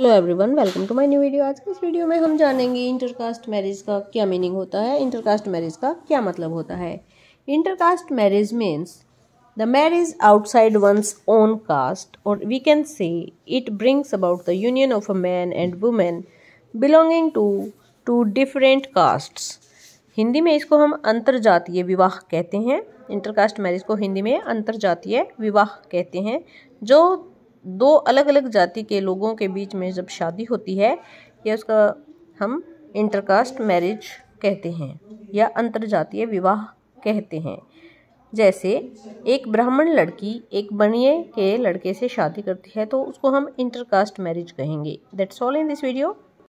hello everyone welcome to my new video आज के इस वीडियो में हम जानेंगे इंटरकास्ट मैरिज का क्या मीनिंग होता है इंटरकास्ट मैरिज का क्या मतलब होता है intercaste marriage means the marriage outside one's own caste और we can say it brings about the union of a man and women belonging to two different castes Hindi में इसको हम जातीय विवाह कहते हैं इंटरकास्ट मैरिज को हिंदी में जातीय विवाह कहते हैं जो दो अलग अलग जाति के लोगों के बीच में जब शादी होती है या उसका हम इंटरकास्ट मैरिज कहते हैं या अंतरजातीय विवाह कहते हैं जैसे एक ब्राह्मण लड़की एक बनिए के लड़के से शादी करती है तो उसको हम इंटरकास्ट मैरिज कहेंगे that's all in this video